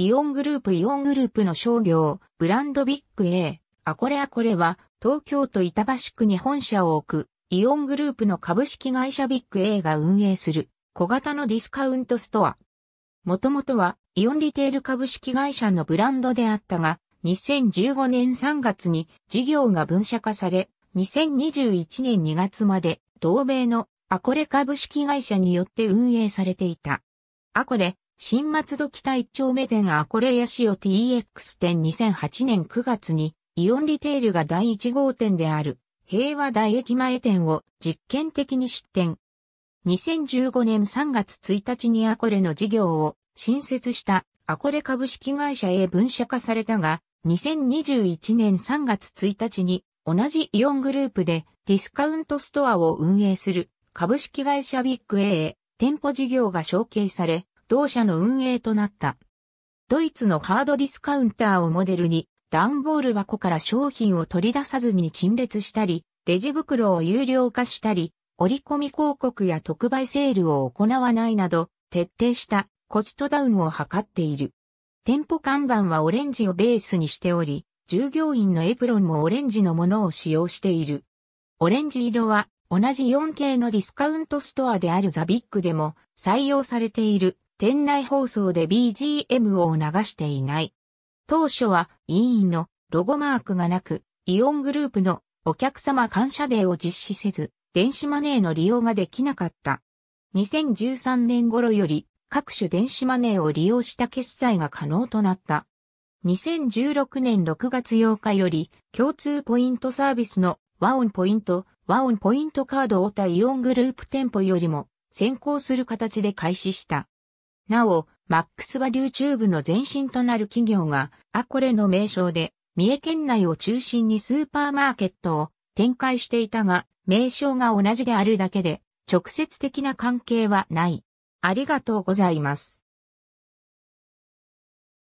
イオングループイオングループの商業、ブランドビッグ A、アコレアコレは、東京都板橋区に本社を置く、イオングループの株式会社ビッグ A が運営する、小型のディスカウントストア。もともとは、イオンリテール株式会社のブランドであったが、2015年3月に事業が分社化され、2021年2月まで、同米のアコレ株式会社によって運営されていた。アコレ、新松戸北一丁目店アコレヤシオ TX 店2008年9月にイオンリテールが第1号店である平和台駅前店を実験的に出店。2015年3月1日にアコレの事業を新設したアコレ株式会社へ分社化されたが、2021年3月1日に同じイオングループでディスカウントストアを運営する株式会社ビッグ A へ店舗事業が承継され、同社の運営となった。ドイツのハードディスカウンターをモデルに、段ボール箱から商品を取り出さずに陳列したり、レジ袋を有料化したり、折り込み広告や特売セールを行わないなど、徹底したコストダウンを図っている。店舗看板はオレンジをベースにしており、従業員のエプロンもオレンジのものを使用している。オレンジ色は同じ 4K のディスカウントストアであるザビックでも採用されている店内放送で BGM を流していない。当初は委員のロゴマークがなく、イオングループのお客様感謝デーを実施せず、電子マネーの利用ができなかった。2013年頃より各種電子マネーを利用した決済が可能となった。2016年6月8日より共通ポイントサービスのワオンポイント、ワオンポイントカードを対イオングループ店舗よりも先行する形で開始した。なお、マックスは u 中部の前身となる企業が、アコレの名称で、三重県内を中心にスーパーマーケットを展開していたが、名称が同じであるだけで、直接的な関係はない。ありがとうございます。